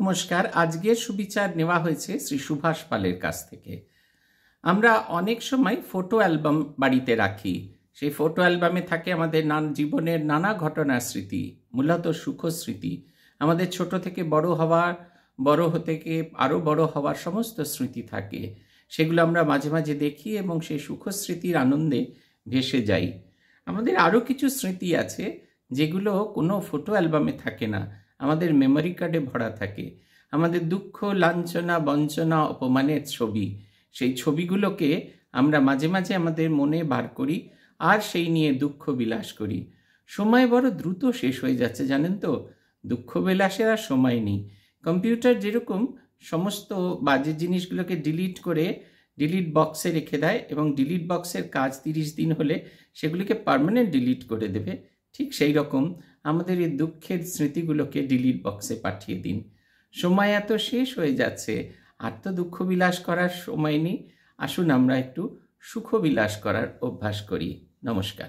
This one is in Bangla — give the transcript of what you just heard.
নমস্কার আজকের সুবিচার নেওয়া হয়েছে শ্রী সুভাষ পালের কাছ থেকে আমরা অনেক সময় ফটো অ্যালবাম বাড়িতে রাখি সেই ফটো অ্যালবামে থাকে আমাদের নান জীবনের নানা ঘটনার স্মৃতি মূলত সুখ স্মৃতি আমাদের ছোট থেকে বড় হওয়ার বড় হতে গিয়ে আরও বড় হওয়ার সমস্ত স্মৃতি থাকে সেগুলো আমরা মাঝে মাঝে দেখি এবং সেই সুখ স্মৃতির আনন্দে ভেসে যাই আমাদের আরও কিছু স্মৃতি আছে যেগুলো কোনো ফটো অ্যালবামে থাকে না আমাদের মেমোরি কার্ডে ভরা থাকে আমাদের দুঃখ লাঞ্ছনা বঞ্চনা অপমানের ছবি সেই ছবিগুলোকে আমরা মাঝে মাঝে আমাদের মনে বার করি আর সেই নিয়ে দুঃখ বিলাস করি সময় বড় দ্রুত শেষ হয়ে যাচ্ছে জানেন তো দুঃখ বিলাসের আর সময় নেই কম্পিউটার যেরকম সমস্ত বাজে জিনিসগুলোকে ডিলিট করে ডিলিট বক্সে রেখে দেয় এবং ডিলিট বক্সের কাজ তিরিশ দিন হলে সেগুলিকে পারমানেন্ট ডিলিট করে দেবে ঠিক সেই রকম আমাদের এই দুঃখের স্মৃতিগুলোকে ডিলিট বক্সে পাঠিয়ে দিন সময় এত শেষ হয়ে যাচ্ছে আর তো দুঃখ বিলাস করার সময় নেই আসুন আমরা একটু সুখ বিলাস করার অভ্যাস করি নমস্কার